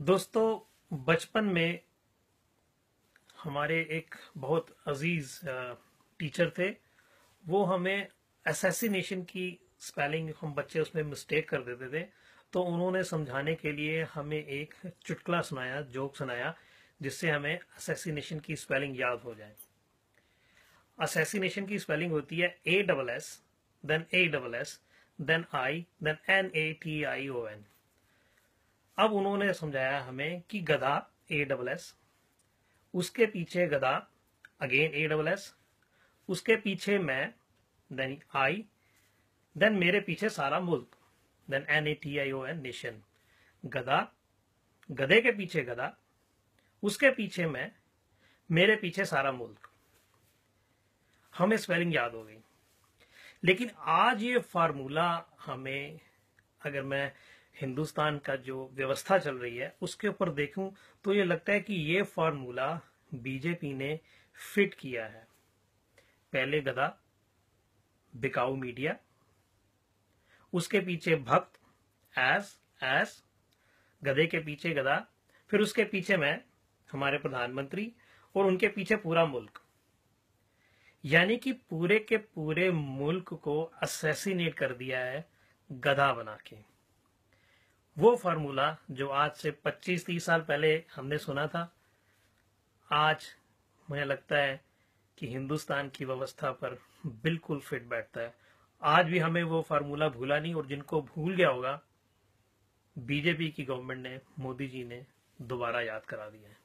दोस्तों बचपन में हमारे एक बहुत अजीज टीचर थे वो हमें असेसिनेशन की स्पेलिंग हम बच्चे उसमें मिस्टेक कर देते थे तो उन्होंने समझाने के लिए हमें एक चुटकला सुनाया जोक सुनाया जिससे हमें असेसिनेशन की स्पेलिंग याद हो जाए असेसिनेशन की स्पेलिंग होती है A double S then A double S then I then N A T I O N अब उन्होंने समझाया हमें कि गधा ए डबल एस उसके पीछे गधा अगेन ए डबल एस उसके पीछे मैं देन आई देन मेरे पीछे सारा मुल्क then N A T I O N nation गधा गधे के पीछे गधा उसके पीछे मैं मेरे पीछे सारा मुल्क हमें स्पेलिंग याद हो गई लेकिन आज ये फार्मूला हमें अगर मैं हिंदुस्तान का जो व्यवस्था चल रही है उसके ऊपर देखूं तो ये लगता है कि ये फॉर्मूला बीजेपी ने फिट किया है पहले गधा बिकाऊ मीडिया उसके पीछे भक्त एस एस गधे के पीछे गधा फिर उसके पीछे मैं हमारे प्रधानमंत्री और उनके पीछे पूरा मुल्क यानी कि पूरे के पूरे मुल्क को असैसिनेट कर दिया है गधा बना के वो फार्मूला जो आज से 25-30 साल पहले हमने सुना था आज मुझे लगता है कि हिंदुस्तान की व्यवस्था पर बिल्कुल फिट बैठता है आज भी हमें वो फार्मूला भूला नहीं और जिनको भूल गया होगा बीजेपी की गवर्नमेंट ने मोदी जी ने दोबारा याद करा दिया है